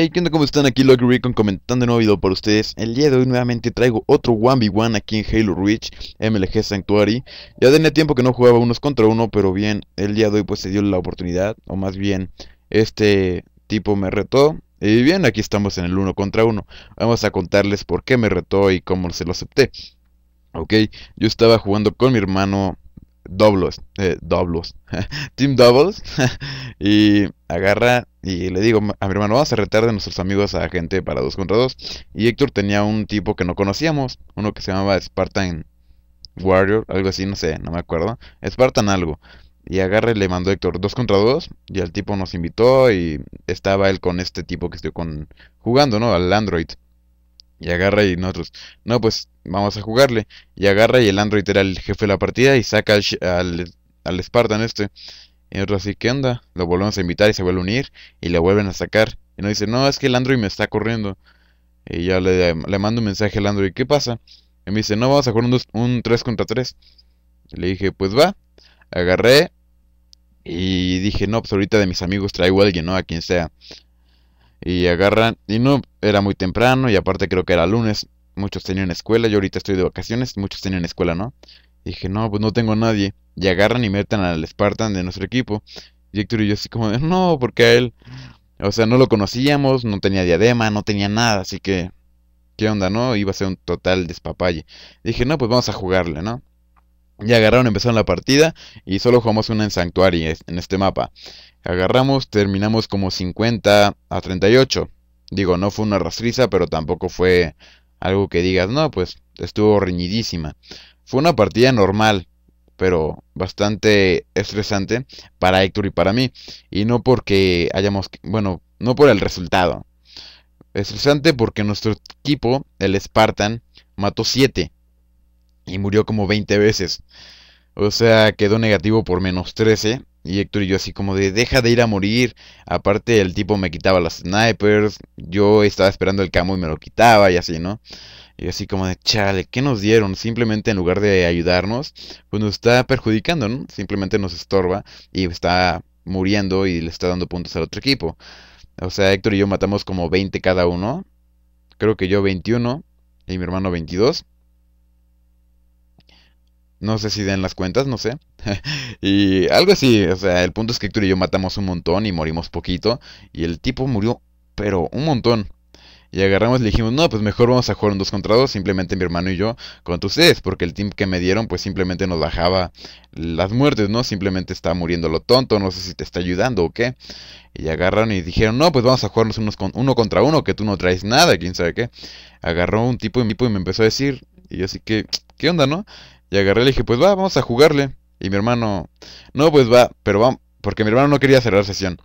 Hey, ¿qué onda? ¿Cómo están? Aquí Lucky Recon comentando un nuevo video para ustedes. El día de hoy nuevamente traigo otro 1v1 aquí en Halo Reach MLG Sanctuary. Ya tenía tiempo que no jugaba unos contra uno, pero bien, el día de hoy pues se dio la oportunidad, o más bien, este tipo me retó. Y bien, aquí estamos en el uno contra uno. Vamos a contarles por qué me retó y cómo se lo acepté. Ok, yo estaba jugando con mi hermano doblos, eh, doblos, Team Doubles, y agarra y le digo a mi hermano, vamos a retar de nuestros amigos a gente para 2 contra 2. Y Héctor tenía un tipo que no conocíamos, uno que se llamaba Spartan Warrior, algo así, no sé, no me acuerdo, Spartan algo. Y agarra y le mandó Héctor 2 contra 2, y el tipo nos invitó y estaba él con este tipo que estoy con, jugando, ¿no? Al Android. Y agarra y nosotros, no, pues vamos a jugarle. Y agarra y el Android era el jefe de la partida y saca al, al, Spartan este. Y nosotros así, ¿qué onda? Lo volvemos a invitar y se vuelve a unir y le vuelven a sacar. Y nos dice, no, es que el Android me está corriendo. Y ya le, mando un mensaje al Android, ¿qué pasa? Y me dice, no, vamos a jugar un, un 3 contra 3. le dije, pues va. Agarré y dije, no, pues ahorita de mis amigos traigo a alguien, ¿no? A quien sea. Y agarran, y no, era muy temprano, y aparte creo que era lunes, muchos tenían escuela, yo ahorita estoy de vacaciones, muchos tenían escuela, ¿no? dije, no, pues no tengo a nadie. Y agarran y meten al Spartan de nuestro equipo. Y Héctor y yo así como de, no, porque a él, o sea, no lo conocíamos, no tenía diadema, no tenía nada, así que, ¿qué onda, no? Iba a ser un total despapalle. dije, no, pues vamos a jugarle, ¿no? Ya agarraron, empezaron la partida y solo jugamos una en Sanctuary en este mapa. Agarramos, terminamos como 50 a 38. Digo, no fue una rastriza, pero tampoco fue algo que digas, no, pues estuvo reñidísima. Fue una partida normal, pero bastante estresante para Héctor y para mí. Y no porque hayamos, bueno, no por el resultado. Estresante porque nuestro equipo, el Spartan, mató 7 y murió como 20 veces. O sea, quedó negativo por menos 13. Y Héctor y yo así como de, deja de ir a morir. Aparte el tipo me quitaba las snipers. Yo estaba esperando el camo y me lo quitaba y así, ¿no? Y así como de, chale, ¿qué nos dieron? Simplemente en lugar de ayudarnos, pues nos está perjudicando, ¿no? Simplemente nos estorba y está muriendo y le está dando puntos al otro equipo. O sea, Héctor y yo matamos como 20 cada uno. Creo que yo 21 y mi hermano 22. No sé si den las cuentas, no sé. y algo así, o sea, el punto es que Tú y yo matamos un montón y morimos poquito. Y el tipo murió, pero un montón. Y agarramos y le dijimos, no, pues mejor vamos a jugar un 2 contra 2, simplemente mi hermano y yo contra ustedes, porque el team que me dieron pues simplemente nos bajaba las muertes, ¿no? Simplemente está muriendo lo tonto, no sé si te está ayudando o qué. Y agarraron y dijeron, no, pues vamos a jugarnos unos uno contra uno, que tú no traes nada, quién sabe qué. Agarró un tipo y me empezó a decir, y yo así que, ¿qué onda, no? Y agarré y le dije, pues va, vamos a jugarle. Y mi hermano, no, pues va, pero va, porque mi hermano no quería cerrar sesión.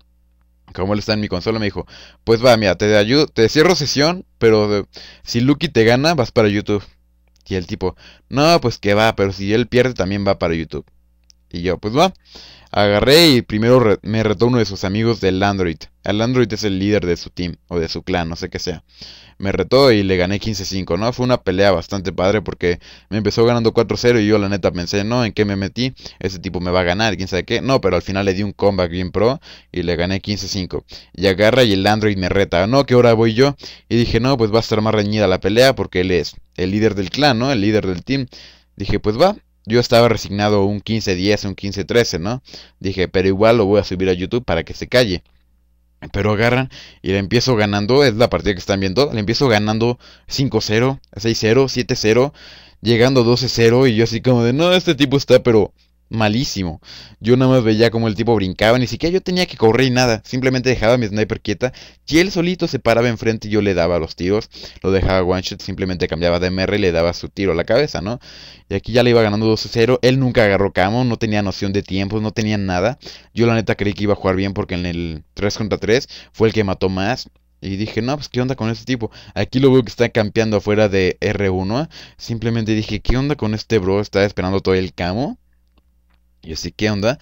Como él está en mi consola, me dijo, pues va, mira, te te cierro sesión, pero si Lucky te gana, vas para YouTube. Y el tipo, no, pues que va, pero si él pierde, también va para YouTube. Y yo, pues va. Agarré y primero me retó uno de sus amigos del Android. El Android es el líder de su team o de su clan, no sé qué sea. Me retó y le gané 15-5, ¿no? Fue una pelea bastante padre porque me empezó ganando 4-0 y yo la neta pensé, no, ¿en qué me metí? Ese tipo me va a ganar, quién sabe qué. No, pero al final le di un comeback bien pro y le gané 15-5. Y agarra y el Android me reta, ¿no? ¿Qué hora voy yo? Y dije, no, pues va a estar más reñida la pelea porque él es el líder del clan, ¿no? El líder del team. Dije, pues va, yo estaba resignado un 15-10, un 15-13, ¿no? Dije, pero igual lo voy a subir a YouTube para que se calle. Pero agarran y le empiezo ganando, es la partida que están viendo, le empiezo ganando 5-0, 6-0, 7-0, llegando 12-0 y yo así como de, no, este tipo está pero malísimo. Yo nada más veía como el tipo brincaba, ni siquiera yo tenía que correr y nada. Simplemente dejaba a mi sniper quieta y él solito se paraba enfrente y yo le daba los tiros. Lo dejaba one shot, simplemente cambiaba de MR y le daba su tiro a la cabeza, ¿no? Y aquí ya le iba ganando 2-0. Él nunca agarró camo, no tenía noción de tiempos, no tenía nada. Yo la neta creí que iba a jugar bien porque en el 3 contra 3 fue el que mató más. Y dije, no, pues qué onda con este tipo. Aquí lo veo que está campeando afuera de R1. Simplemente dije, ¿qué onda con este bro? Está esperando todo el camo. Y así, ¿qué onda?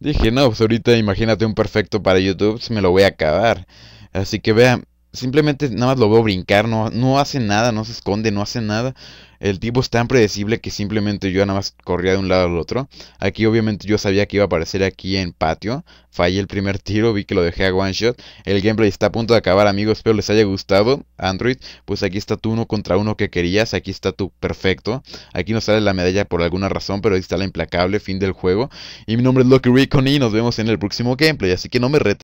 Dije, no, pues ahorita imagínate un perfecto para YouTube, me lo voy a acabar. Así que vean, simplemente nada más lo veo brincar, no, no hace nada, no se esconde, no hace nada. El tipo es tan predecible que simplemente yo nada más corría de un lado al otro. Aquí obviamente yo sabía que iba a aparecer aquí en patio. Fallé el primer tiro, vi que lo dejé a one shot. El gameplay está a punto de acabar, amigos. Espero les haya gustado. Android, pues aquí está tu uno contra uno que querías. Aquí está tu perfecto. Aquí no sale la medalla por alguna razón, pero ahí está la implacable. Fin del juego. Y mi nombre es Lucky Recon y nos vemos en el próximo gameplay. Así que no me reto.